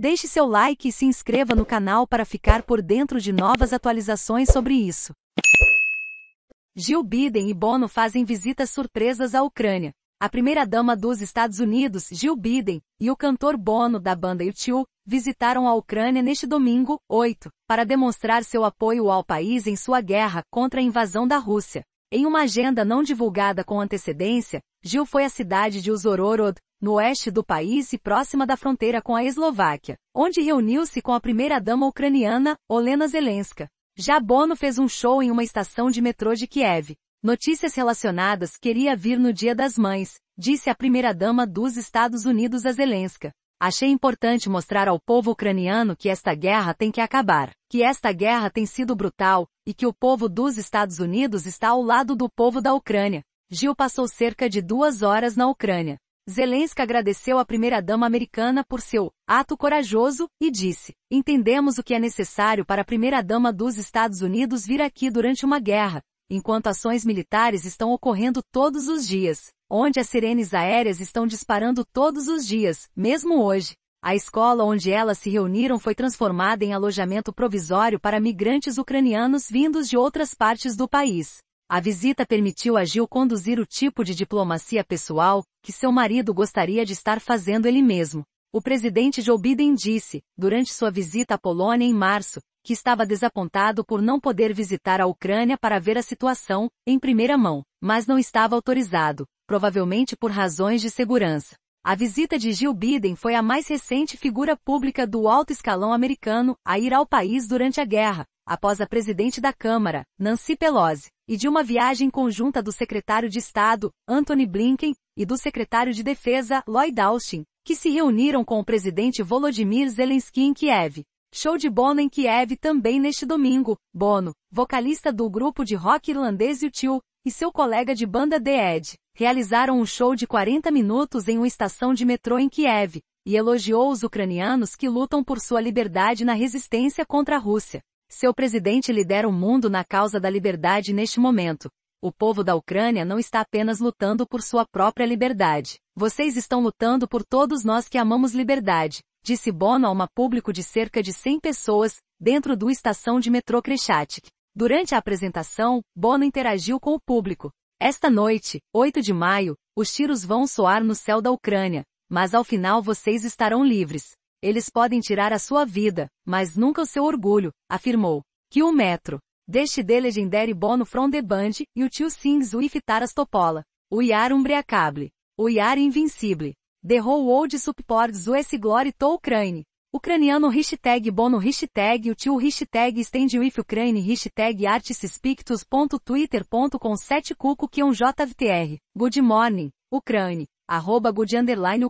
Deixe seu like e se inscreva no canal para ficar por dentro de novas atualizações sobre isso. Jill Biden e Bono fazem visitas surpresas à Ucrânia. A primeira-dama dos Estados Unidos, Jill Biden, e o cantor Bono da banda U2 visitaram a Ucrânia neste domingo, 8, para demonstrar seu apoio ao país em sua guerra contra a invasão da Rússia. Em uma agenda não divulgada com antecedência, Gil foi à cidade de Uzororod, no oeste do país e próxima da fronteira com a Eslováquia, onde reuniu-se com a primeira-dama ucraniana, Olena Zelenska. Já Bono fez um show em uma estação de metrô de Kiev. Notícias relacionadas queria vir no Dia das Mães, disse a primeira-dama dos Estados Unidos a Zelenska. Achei importante mostrar ao povo ucraniano que esta guerra tem que acabar, que esta guerra tem sido brutal, e que o povo dos Estados Unidos está ao lado do povo da Ucrânia. Gil passou cerca de duas horas na Ucrânia. Zelensky agradeceu a primeira-dama americana por seu ato corajoso e disse: Entendemos o que é necessário para a primeira-dama dos Estados Unidos vir aqui durante uma guerra, enquanto ações militares estão ocorrendo todos os dias, onde as sirenes aéreas estão disparando todos os dias, mesmo hoje. A escola onde elas se reuniram foi transformada em alojamento provisório para migrantes ucranianos vindos de outras partes do país. A visita permitiu a Gil conduzir o tipo de diplomacia pessoal que seu marido gostaria de estar fazendo ele mesmo. O presidente Joe Biden disse, durante sua visita à Polônia em março, que estava desapontado por não poder visitar a Ucrânia para ver a situação, em primeira mão, mas não estava autorizado, provavelmente por razões de segurança. A visita de Jill Biden foi a mais recente figura pública do alto escalão americano a ir ao país durante a guerra, após a presidente da Câmara, Nancy Pelosi, e de uma viagem conjunta do secretário de Estado, Anthony Blinken, e do secretário de Defesa, Lloyd Austin, que se reuniram com o presidente Volodymyr Zelensky em Kiev, Show de Bono em Kiev também neste domingo, Bono, vocalista do grupo de rock irlandês U2, e seu colega de banda The Edge, realizaram um show de 40 minutos em uma estação de metrô em Kiev, e elogiou os ucranianos que lutam por sua liberdade na resistência contra a Rússia. Seu presidente lidera o mundo na causa da liberdade neste momento. O povo da Ucrânia não está apenas lutando por sua própria liberdade. Vocês estão lutando por todos nós que amamos liberdade disse Bono a uma público de cerca de 100 pessoas, dentro do estação de metrô Kreshatik. Durante a apresentação, Bono interagiu com o público. Esta noite, 8 de maio, os tiros vão soar no céu da Ucrânia, mas ao final vocês estarão livres. Eles podem tirar a sua vida, mas nunca o seu orgulho, afirmou. Que o metro. Deixe de legendary Bono from the band, e o tio sings o iftar Topola, O Iar umbriacable. O Iar invincible. The Whole Old Supports US Glory to Ukraine. Ucraniano hashtag bono hashtag util hashtag stand with Ukraine hashtag artispictus.twitter.com 7 cuco que um JVTR. Good morning, Ucrânia. Arroba good underline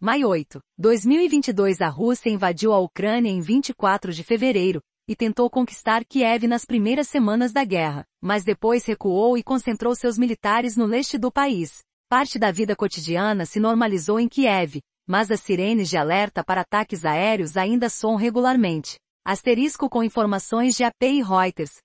Mai 8. 2022 A Rússia invadiu a Ucrânia em 24 de fevereiro, e tentou conquistar Kiev nas primeiras semanas da guerra, mas depois recuou e concentrou seus militares no leste do país, Parte da vida cotidiana se normalizou em Kiev, mas as sirenes de alerta para ataques aéreos ainda soam regularmente. Asterisco com informações de AP e Reuters,